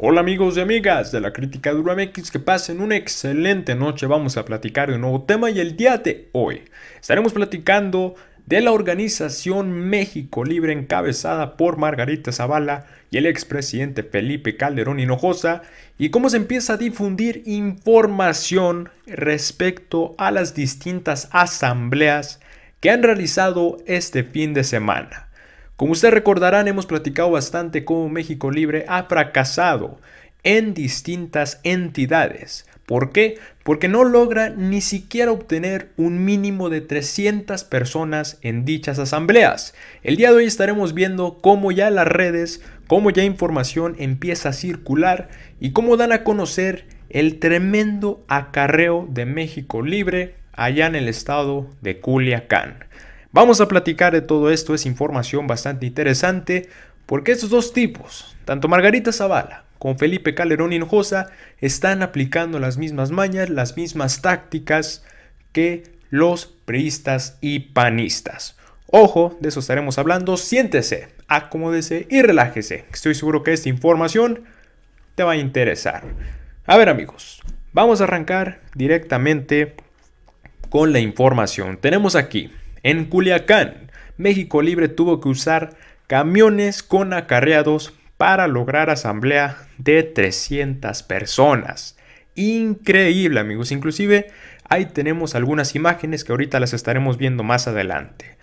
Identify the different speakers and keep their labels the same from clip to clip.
Speaker 1: Hola amigos y amigas de la Crítica de que pasen una excelente noche. Vamos a platicar de un nuevo tema y el día de hoy estaremos platicando de la organización México Libre encabezada por Margarita Zavala y el expresidente Felipe Calderón Hinojosa y cómo se empieza a difundir información respecto a las distintas asambleas que han realizado este fin de semana. Como ustedes recordarán, hemos platicado bastante cómo México Libre ha fracasado en distintas entidades. ¿Por qué? Porque no logra ni siquiera obtener un mínimo de 300 personas en dichas asambleas. El día de hoy estaremos viendo cómo ya las redes, cómo ya información empieza a circular y cómo dan a conocer el tremendo acarreo de México Libre allá en el estado de Culiacán. Vamos a platicar de todo esto, es información bastante interesante, porque estos dos tipos, tanto Margarita Zavala con Felipe Calderón Hinojosa, están aplicando las mismas mañas, las mismas tácticas que los priistas y panistas. Ojo, de eso estaremos hablando, siéntese, acomódese y relájese. Estoy seguro que esta información te va a interesar. A ver amigos, vamos a arrancar directamente con la información. Tenemos aquí en Culiacán, México Libre tuvo que usar camiones con acarreados para lograr asamblea de 300 personas. Increíble amigos, inclusive ahí tenemos algunas imágenes que ahorita las estaremos viendo más adelante.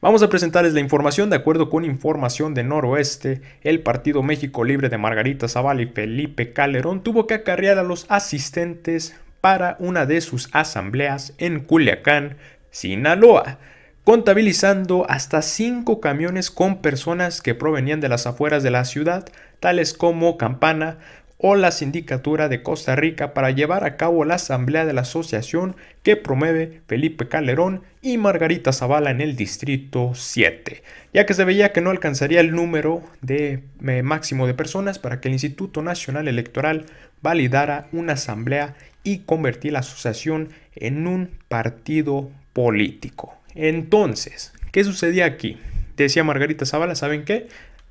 Speaker 1: Vamos a presentarles la información de acuerdo con información de Noroeste. El Partido México Libre de Margarita Zavala y Felipe Calderón tuvo que acarrear a los asistentes para una de sus asambleas en Culiacán, Sinaloa contabilizando hasta cinco camiones con personas que provenían de las afueras de la ciudad, tales como Campana o la Sindicatura de Costa Rica para llevar a cabo la asamblea de la asociación que promueve Felipe Calderón y Margarita Zavala en el distrito 7, ya que se veía que no alcanzaría el número de eh, máximo de personas para que el Instituto Nacional Electoral validara una asamblea y convertir la asociación en un partido político. Entonces, ¿qué sucedía aquí? Decía Margarita Zavala, ¿saben qué?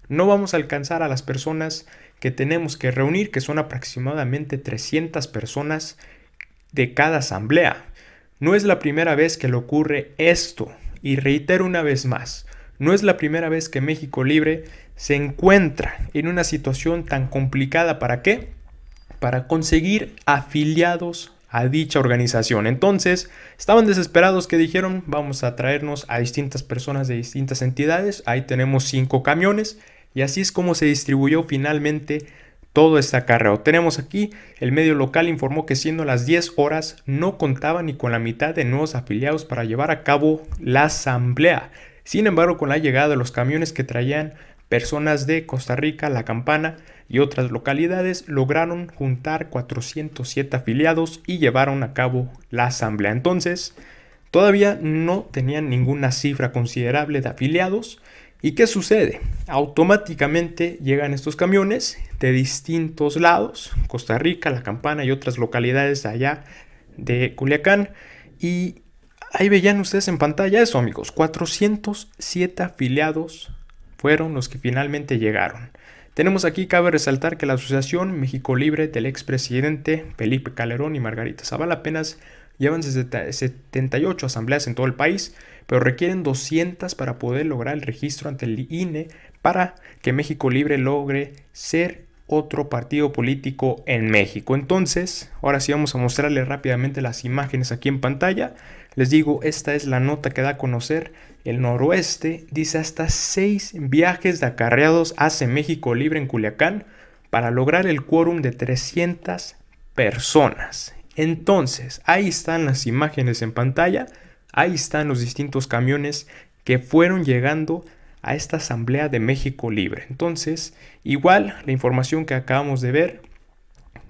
Speaker 1: No vamos a alcanzar a las personas que tenemos que reunir, que son aproximadamente 300 personas de cada asamblea. No es la primera vez que le ocurre esto, y reitero una vez más, no es la primera vez que México Libre se encuentra en una situación tan complicada. ¿Para qué? Para conseguir afiliados a dicha organización. Entonces, estaban desesperados que dijeron, vamos a traernos a distintas personas de distintas entidades, ahí tenemos cinco camiones, y así es como se distribuyó finalmente todo este acarreo. Tenemos aquí, el medio local informó que siendo las 10 horas no contaba ni con la mitad de nuevos afiliados para llevar a cabo la asamblea. Sin embargo, con la llegada de los camiones que traían personas de Costa Rica, La Campana, y otras localidades lograron juntar 407 afiliados y llevaron a cabo la asamblea. Entonces, todavía no tenían ninguna cifra considerable de afiliados. ¿Y qué sucede? Automáticamente llegan estos camiones de distintos lados, Costa Rica, La Campana y otras localidades allá de Culiacán. Y ahí veían ustedes en pantalla eso, amigos. 407 afiliados fueron los que finalmente llegaron. Tenemos aquí, cabe resaltar que la Asociación México Libre del expresidente Felipe Calderón y Margarita Zavala apenas llevan 78 asambleas en todo el país, pero requieren 200 para poder lograr el registro ante el INE para que México Libre logre ser otro partido político en México. Entonces, ahora sí vamos a mostrarle rápidamente las imágenes aquí en pantalla. Les digo, esta es la nota que da a conocer. El noroeste dice hasta seis viajes de acarreados hace México Libre en Culiacán para lograr el quórum de 300 personas. Entonces, ahí están las imágenes en pantalla, ahí están los distintos camiones que fueron llegando a esta Asamblea de México Libre. Entonces, igual la información que acabamos de ver,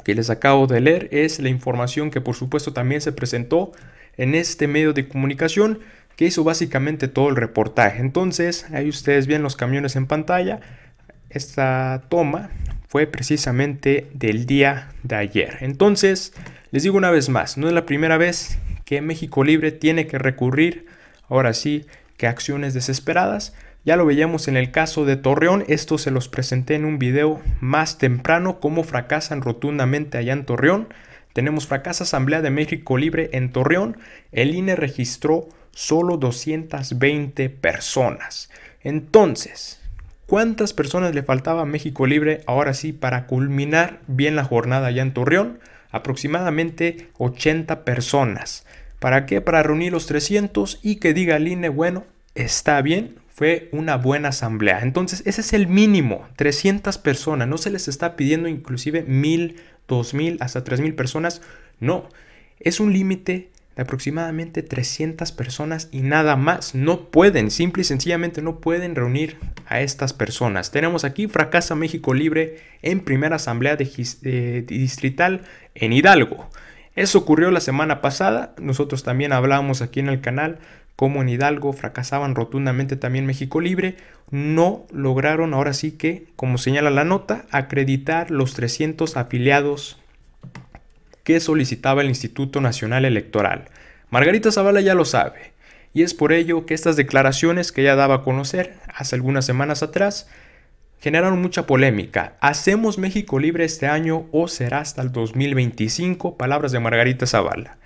Speaker 1: que les acabo de leer, es la información que por supuesto también se presentó en este medio de comunicación que hizo básicamente todo el reportaje. Entonces, ahí ustedes ven los camiones en pantalla. Esta toma fue precisamente del día de ayer. Entonces, les digo una vez más, no es la primera vez que México Libre tiene que recurrir, ahora sí, que acciones desesperadas. Ya lo veíamos en el caso de Torreón, esto se los presenté en un video más temprano, cómo fracasan rotundamente allá en Torreón. Tenemos Fracasa Asamblea de México Libre en Torreón. El INE registró solo 220 personas. Entonces, ¿cuántas personas le faltaba a México Libre ahora sí para culminar bien la jornada allá en Torreón? Aproximadamente 80 personas. ¿Para qué? Para reunir los 300 y que diga el INE, bueno, está bien, fue una buena asamblea. Entonces, ese es el mínimo, 300 personas. No se les está pidiendo inclusive 1000 2.000 hasta 3.000 personas. No, es un límite de aproximadamente 300 personas y nada más. No pueden, simple y sencillamente no pueden reunir a estas personas. Tenemos aquí Fracasa México Libre en primera asamblea de, eh, distrital en Hidalgo. Eso ocurrió la semana pasada, nosotros también hablamos aquí en el canal como en Hidalgo fracasaban rotundamente también México Libre, no lograron ahora sí que, como señala la nota, acreditar los 300 afiliados que solicitaba el Instituto Nacional Electoral. Margarita Zavala ya lo sabe, y es por ello que estas declaraciones que ella daba a conocer hace algunas semanas atrás generaron mucha polémica. ¿Hacemos México libre este año o será hasta el 2025? Palabras de Margarita Zavala.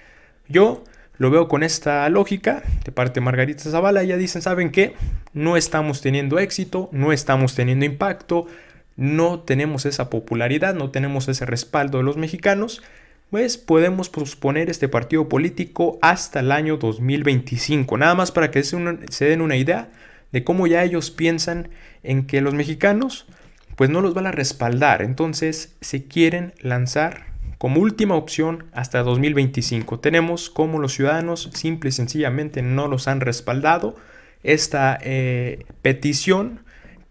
Speaker 1: Yo lo veo con esta lógica de parte de Margarita Zavala. Ya dicen, ¿saben qué? No estamos teniendo éxito, no estamos teniendo impacto, no tenemos esa popularidad, no tenemos ese respaldo de los mexicanos. Pues podemos posponer este partido político hasta el año 2025. Nada más para que se, den una idea de cómo ya ellos piensan en que los mexicanos pues no los van a respaldar. Entonces se quieren lanzar como última opción, hasta 2025 tenemos como los ciudadanos simple y sencillamente no los han respaldado esta eh, petición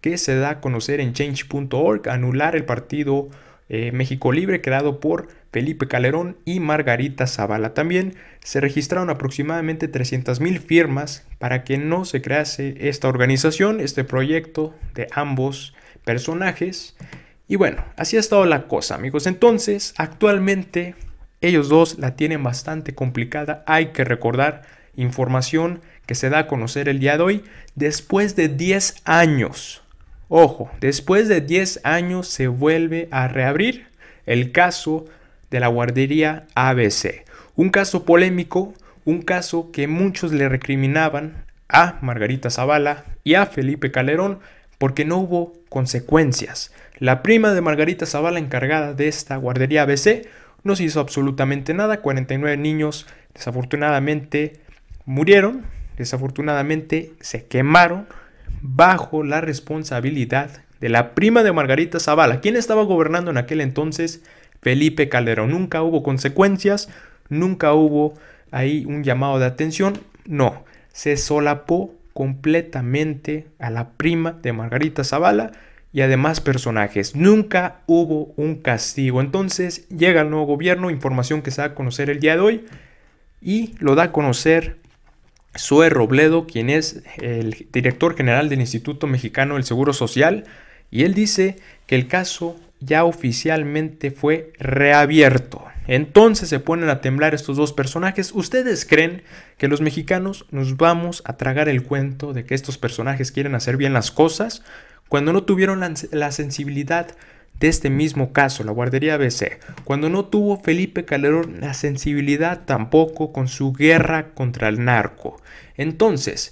Speaker 1: que se da a conocer en change.org, anular el partido eh, México Libre creado por Felipe Calderón y Margarita Zavala. También se registraron aproximadamente 300.000 firmas para que no se crease esta organización, este proyecto de ambos personajes. Y bueno, así ha estado la cosa, amigos. Entonces, actualmente ellos dos la tienen bastante complicada. Hay que recordar información que se da a conocer el día de hoy después de 10 años. Ojo, después de 10 años se vuelve a reabrir el caso de la guardería ABC. Un caso polémico, un caso que muchos le recriminaban a Margarita Zavala y a Felipe Calderón porque no hubo consecuencias. La prima de Margarita Zavala, encargada de esta guardería ABC, no se hizo absolutamente nada. 49 niños desafortunadamente murieron, desafortunadamente se quemaron bajo la responsabilidad de la prima de Margarita Zavala. ¿Quién estaba gobernando en aquel entonces? Felipe Calderón. Nunca hubo consecuencias, nunca hubo ahí un llamado de atención. No, se solapó completamente a la prima de Margarita Zavala y además personajes. Nunca hubo un castigo. Entonces llega el nuevo gobierno, información que se va a conocer el día de hoy y lo da a conocer Zoe Robledo, quien es el director general del Instituto Mexicano del Seguro Social, y él dice que el caso ya oficialmente fue reabierto. Entonces se ponen a temblar estos dos personajes. ¿Ustedes creen que los mexicanos nos vamos a tragar el cuento de que estos personajes quieren hacer bien las cosas cuando no tuvieron la, sensibilidad de este mismo caso, la guardería BC, cuando no tuvo Felipe Calderón la sensibilidad tampoco con su guerra contra el narco? Entonces,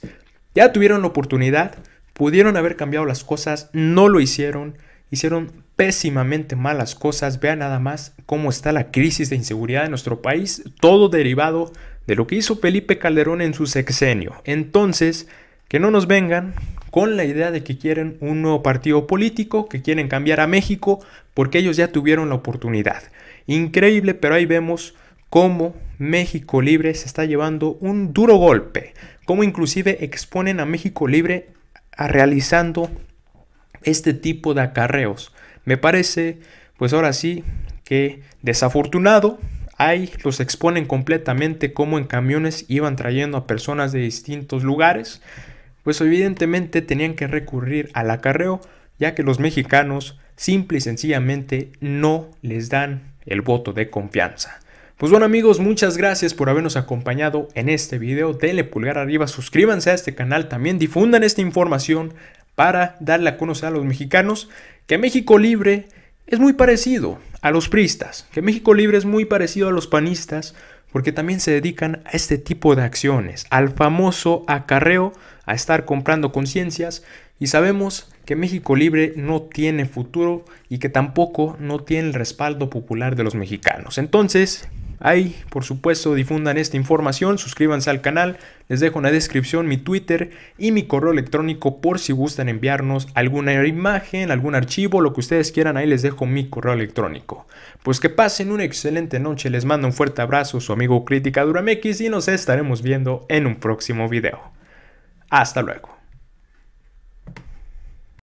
Speaker 1: ya tuvieron la oportunidad, pudieron haber cambiado las cosas, no lo hicieron, hicieron pésimamente malas cosas. Vean nada más cómo está la crisis de inseguridad en nuestro país, todo derivado de lo que hizo Felipe Calderón en su sexenio. Entonces, que no nos vengan con la idea de que quieren un nuevo partido político, que quieren cambiar a México, porque ellos ya tuvieron la oportunidad. Increíble, pero ahí vemos cómo México Libre se está llevando un duro golpe, cómo inclusive exponen a México Libre a realizando este tipo de acarreos me parece, pues ahora sí, que desafortunado. Ahí los exponen completamente como en camiones iban trayendo a personas de distintos lugares. Pues evidentemente tenían que recurrir al acarreo, ya que los mexicanos simple y sencillamente no les dan el voto de confianza. Pues bueno amigos, muchas gracias por habernos acompañado en este video. Denle pulgar arriba, suscríbanse a este canal, también difundan esta información para darle a conocer a los mexicanos que México Libre es muy parecido a los pristas, que México Libre es muy parecido a los panistas, porque también se dedican a este tipo de acciones, al famoso acarreo, a estar comprando conciencias, y sabemos que México Libre no tiene futuro y que tampoco no tiene el respaldo popular de los mexicanos. Entonces, Ahí, por supuesto, difundan esta información, suscríbanse al canal, les dejo en la descripción mi Twitter y mi correo electrónico por si gustan enviarnos alguna imagen, algún archivo, lo que ustedes quieran, ahí les dejo mi correo electrónico. Pues que pasen una excelente noche, les mando un fuerte abrazo, su amigo Crítica Duramex y nos estaremos viendo en un próximo video. Hasta luego.